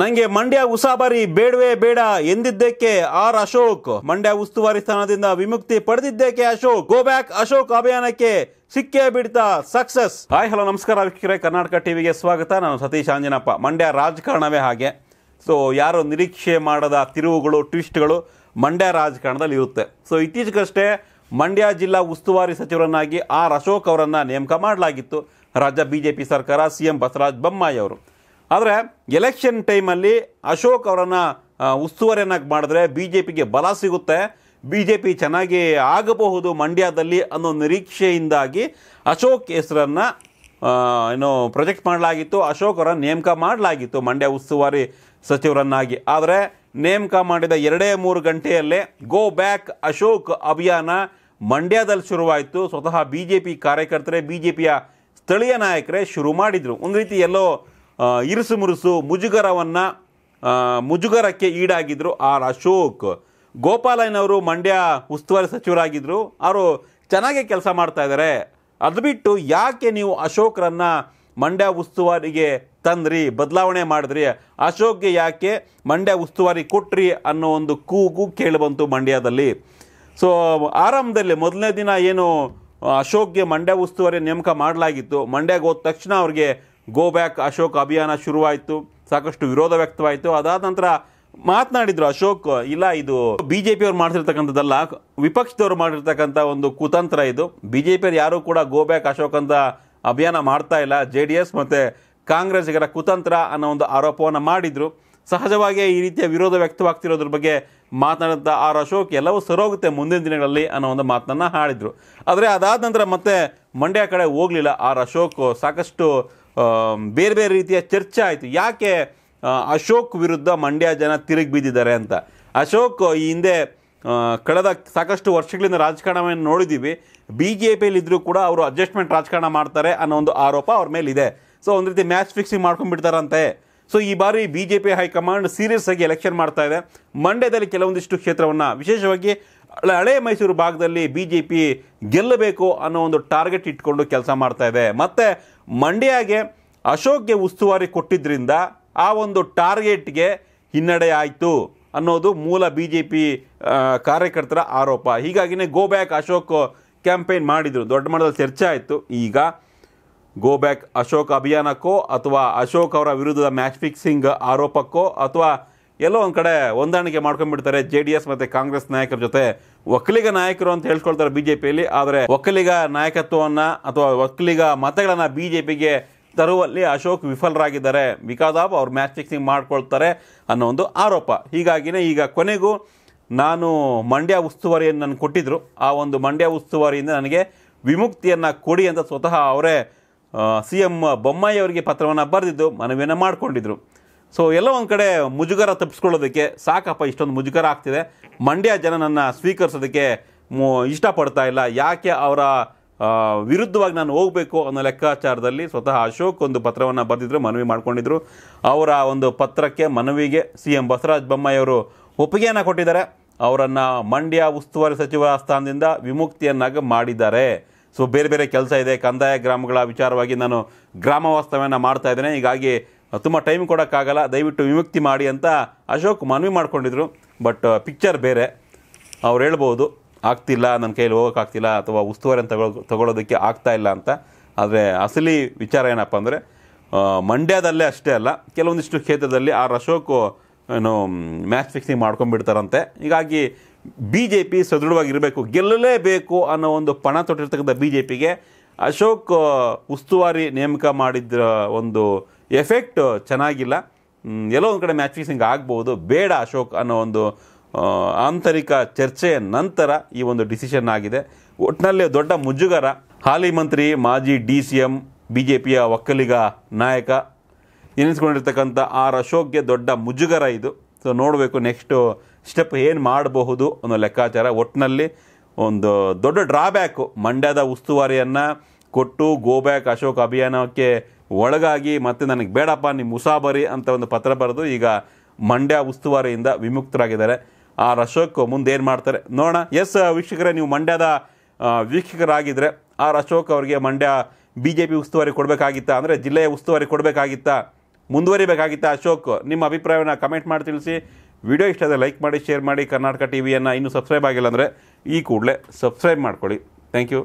ನಂಗೆ ಮಂಡ್ಯ ಉಸಾಬಾರಿ ಬೇಡವೇ ಬೇಡ ಎಂದಿದ್ದಕ್ಕೆ ಆರ್ ಅಶೋಕ್ ಮಂಡ್ಯ ಉಸ್ತುವಾರಿ ಸ್ಥಾನದಿಂದ ವಿಮುಕ್ತಿ ಪಡೆದಿದ್ದಕ್ಕೆ ಅಶೋಕ್ ಗೋ ಬ್ಯಾಕ್ ಅಶೋಕ್ ಅಭಿಯಾನಕ್ಕೆ ಸಿಕ್ಕೇ ಬಿಡ್ತಾ ಸಕ್ಸಸ್ ಹಾಯ್ ಹಲೋ ನಮಸ್ಕಾರ ವೀಕ್ಷಕರೇ ಕರ್ನಾಟಕ ಟಿವಿಗೆ ಸ್ವಾಗತ ನಾನು ಸತೀಶ್ ಆಂಜನಪ್ಪ ಮಂಡ್ಯ ರಾಜಕಾರಣವೇ ಹಾಗೆ ಸೊ ಯಾರು ನಿರೀಕ್ಷೆ ಮಾಡದ ತಿರುವುಗಳು ಟ್ವಿಸ್ಟ್ಗಳು ಮಂಡ್ಯ ರಾಜಕಾರಣದಲ್ಲಿ ಇರುತ್ತೆ ಸೊ ಇತ್ತೀಚೆಗಷ್ಟೇ ಮಂಡ್ಯ ಜಿಲ್ಲಾ ಉಸ್ತುವಾರಿ ಸಚಿವರನ್ನಾಗಿ ಆರ್ ಅಶೋಕ್ ಅವರನ್ನು ನೇಮಕ ಮಾಡಲಾಗಿತ್ತು ರಾಜ್ಯ ಬಿಜೆಪಿ ಸರ್ಕಾರ ಸಿ ಎಂ ಬಸವರಾಜ ಬೊಮ್ಮಾಯಿ ಅವರು ಆದರೆ ಎಲೆಕ್ಷನ್ ಟೈಮಲ್ಲಿ ಅಶೋಕ್ ಅವರನ್ನು ಉಸ್ತುವಾರಿಯನ್ನಾಗಿ ಮಾಡಿದ್ರೆ ಬಿ ಜೆ ಪಿಗೆ ಬಲ ಸಿಗುತ್ತೆ ಬಿ ಜೆ ಪಿ ಚೆನ್ನಾಗಿ ಆಗಬಹುದು ಮಂಡ್ಯದಲ್ಲಿ ಅನ್ನೋ ನಿರೀಕ್ಷೆಯಿಂದಾಗಿ ಅಶೋಕ್ ಹೆಸರನ್ನು ಏನು ಪ್ರೊಜೆಕ್ಟ್ ಮಾಡಲಾಗಿತ್ತು ಅಶೋಕ್ ಅವರನ್ನು ನೇಮಕ ಮಾಡಲಾಗಿತ್ತು ಮಂಡ್ಯ ಉಸ್ತುವಾರಿ ಸಚಿವರನ್ನಾಗಿ ಆದರೆ ನೇಮಕ ಮಾಡಿದ ಎರಡೇ ಮೂರು ಗಂಟೆಯಲ್ಲೇ ಗೋ ಬ್ಯಾಕ್ ಅಶೋಕ್ ಅಭಿಯಾನ ಮಂಡ್ಯದಲ್ಲಿ ಶುರುವಾಯಿತು ಸ್ವತಃ ಬಿ ಜೆ ಪಿ ಕಾರ್ಯಕರ್ತರೇ ಬಿ ಜೆ ಪಿಯ ಸ್ಥಳೀಯ ನಾಯಕರೇ ಶುರು ಮಾಡಿದರು ಒಂದು ರೀತಿ ಎಲ್ಲೋ ಇರುಸು ಮುರುಸು ಮುಜುಗರವನ್ನು ಮುಜುಗರಕ್ಕೆ ಈಡಾಗಿದ್ದರು ಆರ್ ಅಶೋಕ್ ಗೋಪಾಲಯ್ಯನವರು ಮಂಡ್ಯ ಉಸ್ತುವಾರಿ ಸಚಿವರಾಗಿದ್ದರು ಅವರು ಚೆನ್ನಾಗೇ ಕೆಲಸ ಮಾಡ್ತಾ ಇದ್ದಾರೆ ಅದು ಬಿಟ್ಟು ಯಾಕೆ ನೀವು ಅಶೋಕ್ರನ್ನು ಮಂಡ್ಯ ಉಸ್ತುವಾರಿಗೆ ತಂದ್ರಿ ಬದಲಾವಣೆ ಮಾಡಿದ್ರಿ ಅಶೋಕ್ಗೆ ಯಾಕೆ ಮಂಡ್ಯ ಉಸ್ತುವಾರಿ ಕೊಟ್ರಿ ಅನ್ನೋ ಒಂದು ಕೂಗು ಕೇಳಿಬಂತು ಮಂಡ್ಯದಲ್ಲಿ ಸೊ ಆರಂಭದಲ್ಲಿ ಮೊದಲನೇ ದಿನ ಏನು ಅಶೋಕ್ಗೆ ಮಂಡ್ಯ ಉಸ್ತುವಾರಿ ನೇಮಕ ಮಾಡಲಾಗಿತ್ತು ಮಂಡ್ಯಗೆ ಹೋದ ತಕ್ಷಣ ಅವ್ರಿಗೆ ಗೋ ಬ್ಯಾಕ್ ಅಶೋಕ್ ಅಭಿಯಾನ ಶುರುವಾಯಿತು ಸಾಕಷ್ಟು ವಿರೋಧ ವ್ಯಕ್ತವಾಯಿತು ಅದಾದ ನಂತರ ಮಾತನಾಡಿದ್ರು ಅಶೋಕ್ ಇಲ್ಲ ಇದು ಬಿ ಜೆ ಪಿಯವ್ರು ಮಾಡ್ತಿರ್ತಕ್ಕಂಥದ್ದಲ್ಲ ವಿಪಕ್ಷದವ್ರು ಮಾಡಿರ್ತಕ್ಕಂಥ ಒಂದು ಕುತಂತ್ರ ಇದು ಬಿ ಜೆ ಪಿಯವ್ರು ಯಾರೂ ಕೂಡ ಗೋ ಬ್ಯಾಕ್ ಅಶೋಕ್ ಅಂತ ಅಭಿಯಾನ ಮಾಡ್ತಾ ಇಲ್ಲ ಜೆ ಡಿ ಎಸ್ ಮತ್ತು ಕಾಂಗ್ರೆಸ್ಗರ ಕುತಂತ್ರ ಅನ್ನೋ ಒಂದು ಆರೋಪವನ್ನು ಮಾಡಿದರು ಸಹಜವಾಗಿಯೇ ಈ ರೀತಿಯ ವಿರೋಧ ವ್ಯಕ್ತವಾಗ್ತಿರೋದ್ರ ಬಗ್ಗೆ ಮಾತನಾಡಿದಂಥ ಆರ್ ಅಶೋಕ್ ಎಲ್ಲವೂ ಸರೋಗುತ್ತೆ ಮುಂದಿನ ದಿನಗಳಲ್ಲಿ ಅನ್ನೋ ಒಂದು ಮಾತನ್ನು ಹಾಡಿದರು ಆದರೆ ಅದಾದ ನಂತರ ಮತ್ತೆ ಮಂಡ್ಯ ಕಡೆ ಹೋಗಲಿಲ್ಲ ಆರ್ ಅಶೋಕ್ ಸಾಕಷ್ಟು ಬೇರೆ ಬೇರೆ ರೀತಿಯ ಚರ್ಚೆ ಆಯಿತು ಯಾಕೆ ಅಶೋಕ್ ವಿರುದ್ಧ ಮಂಡ್ಯ ಜನ ತಿರುಗಿ ಬಿದ್ದಿದ್ದಾರೆ ಅಂತ ಅಶೋಕ್ ಈ ಹಿಂದೆ ಕಳೆದ ಸಾಕಷ್ಟು ವರ್ಷಗಳಿಂದ ರಾಜಕಾರಣವನ್ನು ನೋಡಿದ್ದೀವಿ ಬಿ ಜೆ ಇದ್ದರೂ ಕೂಡ ಅವರು ಅಡ್ಜಸ್ಟ್ಮೆಂಟ್ ರಾಜಕಾರಣ ಮಾಡ್ತಾರೆ ಅನ್ನೋ ಒಂದು ಆರೋಪ ಅವ್ರ ಮೇಲಿದೆ ಸೊ ಒಂದು ರೀತಿ ಮ್ಯಾಚ್ ಫಿಕ್ಸಿಂಗ್ ಮಾಡ್ಕೊಂಡ್ಬಿಡ್ತಾರಂತೆ ಸೊ ಈ ಬಾರಿ B J P high command serious ಆಗಿ ಎಲೆಕ್ಷನ್ ಮಾಡ್ತಾ ಇದೆ ಮಂಡ್ಯದಲ್ಲಿ ಕೆಲವೊಂದಿಷ್ಟು ಕ್ಷೇತ್ರವನ್ನು ವಿಶೇಷವಾಗಿ ಹಳೆ ಮೈಸೂರು ಭಾಗದಲ್ಲಿ ಬಿ ಜೆ ಪಿ ಗೆಲ್ಲಬೇಕು ಅನ್ನೋ ಒಂದು ಟಾರ್ಗೆಟ್ ಇಟ್ಕೊಂಡು ಕೆಲಸ ಮಾಡ್ತಾ ಇದೆ ಮತ್ತು ಮಂಡ್ಯಗೆ ಅಶೋಕ್ಗೆ ಉಸ್ತುವಾರಿ ಕೊಟ್ಟಿದ್ದರಿಂದ ಆ ಒಂದು ಟಾರ್ಗೆಟ್ಗೆ ಹಿನ್ನಡೆ ಆಯಿತು ಅನ್ನೋದು ಮೂಲ ಬಿ ಜೆ ಪಿ ಕಾರ್ಯಕರ್ತರ ಆರೋಪ ಹೀಗಾಗಿನೇ ಗೋ ಬ್ಯಾಕ್ ಅಶೋಕ್ ಕ್ಯಾಂಪೇನ್ ಮಾಡಿದರು ದೊಡ್ಡ ಮಟ್ಟದಲ್ಲಿ ಚರ್ಚೆ ಆಯಿತು ಈಗ ಗೋ ಬ್ಯಾಕ್ ಅಶೋಕ್ ಅಭಿಯಾನಕ್ಕೋ ಅಥವಾ ಅಶೋಕ್ ಅವರ ವಿರುದ್ಧದ ಮ್ಯಾಚ್ ಫಿಕ್ಸಿಂಗ್ ಆರೋಪಕ್ಕೋ ಅಥವಾ ಎಲ್ಲೋ ಒಂದು ಕಡೆ ಹೊಂದಾಣಿಕೆ ಮಾಡ್ಕೊಂಡ್ಬಿಡ್ತಾರೆ ಜೆ ಡಿ ಎಸ್ ಮತ್ತು ಕಾಂಗ್ರೆಸ್ ನಾಯಕರ ಜೊತೆ ಒಕ್ಕಲಿಗ ನಾಯಕರು ಅಂತ ಹೇಳ್ಕೊಳ್ತಾರೆ ಬಿ ಜೆ ಪಿಯಲ್ಲಿ ಆದರೆ ಒಕ್ಕಲಿಗ ನಾಯಕತ್ವವನ್ನು ಅಥವಾ ಒಕ್ಕಲಿಗ ಮತಗಳನ್ನು ಬಿ ಜೆ ಪಿಗೆ ತರುವಲ್ಲಿ ಅಶೋಕ್ ವಿಫಲರಾಗಿದ್ದಾರೆ ಬಿಕಾಸ್ ಆಫ್ ಅವ್ರು ಮ್ಯಾಚ್ ಫಿಕ್ಸಿಂಗ್ ಮಾಡ್ಕೊಳ್ತಾರೆ ಅನ್ನೋ ಒಂದು ಆರೋಪ ಹೀಗಾಗಿನೇ ಈಗ ಕೊನೆಗೂ ನಾನು ಮಂಡ್ಯ ಉಸ್ತುವಾರಿಯನ್ನು ನಾನು ಕೊಟ್ಟಿದ್ದರು ಆ ಒಂದು ಮಂಡ್ಯ ಉಸ್ತುವಾರಿಯಿಂದ ನನಗೆ ವಿಮುಕ್ತಿಯನ್ನು ಕೊಡಿ ಅಂತ ಸ್ವತಃ ಅವರೇ ಸಿ ಎಂ ಬೊಮ್ಮಾಯಿ ಅವರಿಗೆ ಪತ್ರವನ್ನು ಬರೆದಿದ್ದು ಮನವಿಯನ್ನು ಮಾಡಿಕೊಂಡಿದ್ರು ಸೊ ಎಲ್ಲ ಒಂದು ಕಡೆ ಮುಜುಗರ ತಪ್ಪಿಸ್ಕೊಳ್ಳೋದಕ್ಕೆ ಸಾಕಪ್ಪ ಇಷ್ಟೊಂದು ಮುಜುಗರ ಆಗ್ತಿದೆ ಮಂಡ್ಯ ಜನ ನನ್ನ ಸ್ವೀಕರಿಸೋದಕ್ಕೆ ಇಷ್ಟಪಡ್ತಾ ಇಲ್ಲ ಯಾಕೆ ಅವರ ವಿರುದ್ಧವಾಗಿ ನಾನು ಹೋಗಬೇಕು ಅನ್ನೋ ಲೆಕ್ಕಾಚಾರದಲ್ಲಿ ಸ್ವತಃ ಅಶೋಕ್ ಒಂದು ಪತ್ರವನ್ನು ಬರೆದಿದ್ರು ಮನವಿ ಮಾಡಿಕೊಂಡಿದ್ದರು ಅವರ ಒಂದು ಪತ್ರಕ್ಕೆ ಮನವಿಗೆ ಸಿ ಎಂ ಬಸವರಾಜ ಬೊಮ್ಮಾಯಿಯವರು ಒಪ್ಪಿಗೆಯನ್ನು ಕೊಟ್ಟಿದ್ದಾರೆ ಅವರನ್ನು ಮಂಡ್ಯ ಉಸ್ತುವಾರಿ ಸಚಿವರ ಸ್ಥಾನದಿಂದ ವಿಮುಕ್ತಿಯನ್ನಾಗಿ ಮಾಡಿದ್ದಾರೆ ಸೊ ಬೇರೆ ಬೇರೆ ಕೆಲಸ ಇದೆ ಕಂದಾಯ ಗ್ರಾಮಗಳ ವಿಚಾರವಾಗಿ ನಾನು ಗ್ರಾಮ ವಾಸ್ತವ್ಯನ ಮಾಡ್ತಾ ಇದ್ದೇನೆ ಹೀಗಾಗಿ ತುಂಬ ಟೈಮ್ ಕೊಡೋಕ್ಕಾಗಲ್ಲ ದಯವಿಟ್ಟು ವಿಮುಕ್ತಿ ಮಾಡಿ ಅಂತ ಅಶೋಕ್ ಮನವಿ ಮಾಡ್ಕೊಂಡಿದ್ರು ಬಟ್ ಪಿಕ್ಚರ್ ಬೇರೆ ಅವ್ರು ಹೇಳ್ಬೋದು ಆಗ್ತಿಲ್ಲ ನನ್ನ ಕೈಯಲ್ಲಿ ಹೋಗೋಕ್ಕಾಗ್ತಿಲ್ಲ ಅಥವಾ ಉಸ್ತುವಾರಿ ತಗೊಳ್ ತಗೊಳ್ಳೋದಕ್ಕೆ ಆಗ್ತಾ ಇಲ್ಲ ಅಂತ ಆದರೆ ಅಸಲಿ ವಿಚಾರ ಏನಪ್ಪ ಅಂದರೆ ಮಂಡ್ಯದಲ್ಲೇ ಅಷ್ಟೇ ಅಲ್ಲ ಕೆಲವೊಂದಿಷ್ಟು ಕ್ಷೇತ್ರದಲ್ಲಿ ಆರು ಅಶೋಕ್ ಏನು ಮ್ಯಾಚ್ ಫಿಕ್ಸಿಂಗ್ ಮಾಡ್ಕೊಂಡ್ಬಿಡ್ತಾರಂತೆ ಹೀಗಾಗಿ ಬಿ ಜೆ ಪಿ ಸದೃಢವಾಗಿರಬೇಕು ಗೆಲ್ಲಲೇಬೇಕು ಅನ್ನೋ ಒಂದು ಪಣ ತೊಟ್ಟಿರ್ತಕ್ಕಂಥ ಬಿ ಜೆ ಪಿಗೆ ಅಶೋಕ್ ಉಸ್ತುವಾರಿ ನೇಮಕ ಮಾಡಿದ ಒಂದು ಎಫೆಕ್ಟ್ ಚೆನ್ನಾಗಿಲ್ಲ ಎಲ್ಲೋ ಒಂದು ಕಡೆ ಮ್ಯಾಚ್ ಫಿಕ್ಸಿಂಗ್ ಆಗ್ಬೋದು ಬೇಡ ಅಶೋಕ್ ಅನ್ನೋ ಒಂದು ಆಂತರಿಕ ಚರ್ಚೆಯ ನಂತರ ಈ ಒಂದು ಡಿಸಿಷನ್ ಆಗಿದೆ ಒಟ್ಟಿನಲ್ಲಿ ದೊಡ್ಡ ಮುಜುಗರ ಹಾಲಿ ಮಂತ್ರಿ ಮಾಜಿ D C M B J ಪಿಯ ಒಕ್ಕಲಿಗ ನಾಯಕ ಎನಿಸ್ಕೊಂಡಿರ್ತಕ್ಕಂಥ ಆರ್ ಅಶೋಕ್ಗೆ ದೊಡ್ಡ ಮುಜುಗರ ಇದು ಸೊ ನೋಡಬೇಕು ನೆಕ್ಸ್ಟು ಸ್ಟೆಪ್ ಏನು ಮಾಡಬಹುದು ಅನ್ನೋ ಲೆಕ್ಕಾಚಾರ ಒಟ್ಟಿನಲ್ಲಿ ಒಂದು ದೊಡ್ಡ ಡ್ರಾಬ್ಯಾಕು ಮಂಡ್ಯದ ಉಸ್ತುವಾರಿಯನ್ನು ಕೊಟ್ಟು ಗೋ ಬ್ಯಾಕ್ ಅಶೋಕ್ ಅಭಿಯಾನಕ್ಕೆ ಒಳಗಾಗಿ ಮತ್ತೆ ನನಗೆ ಬೇಡಪ್ಪ ನಿಮ್ಮ ಮುಸಾಬರಿ ಅಂತ ಒಂದು ಪತ್ರ ಬರೆದು ಈಗ ಮಂಡ್ಯ ಉಸ್ತುವಾರಿಯಿಂದ ವಿಮುಕ್ತರಾಗಿದ್ದಾರೆ ಆ ಅಶೋಕ್ ಮುಂದೇನು ಮಾಡ್ತಾರೆ ನೋಡೋಣ ಎಸ್ ವೀಕ್ಷಕರೇ ನೀವು ಮಂಡ್ಯದ ವೀಕ್ಷಕರಾಗಿದ್ದರೆ ಆರ್ ಅಶೋಕ್ ಅವರಿಗೆ ಮಂಡ್ಯ ಬಿ ಜೆ ಪಿ ಉಸ್ತುವಾರಿ ಕೊಡಬೇಕಾಗಿತ್ತಾ ಅಂದರೆ ಜಿಲ್ಲೆಯ ಉಸ್ತುವಾರಿ ಕೊಡಬೇಕಾಗಿತ್ತಾ ಮುಂದುವರಿಬೇಕಾಗಿತ್ತಾ ಅಶೋಕ್ ನಿಮ್ಮ ಅಭಿಪ್ರಾಯವನ್ನು ಕಮೆಂಟ್ ಮಾಡಿ ತಿಳಿಸಿ ವಿಡಿಯೋ ಇಷ್ಟ ಆದರೆ ಲೈಕ್ ಮಾಡಿ ಶೇರ್ ಮಾಡಿ ಕರ್ನಾಟಕ ಟಿ ವಿಯನ್ನು ಇನ್ನೂ ಸಬ್ಸ್ಕ್ರೈಬ್ ಆಗಿಲ್ಲ ಅಂದರೆ ಈ ಕೂಡಲೇ ಸಬ್ಸ್ಕ್ರೈಬ್ ಮಾಡ್ಕೊಳ್ಳಿ ಥ್ಯಾಂಕ್ ಯು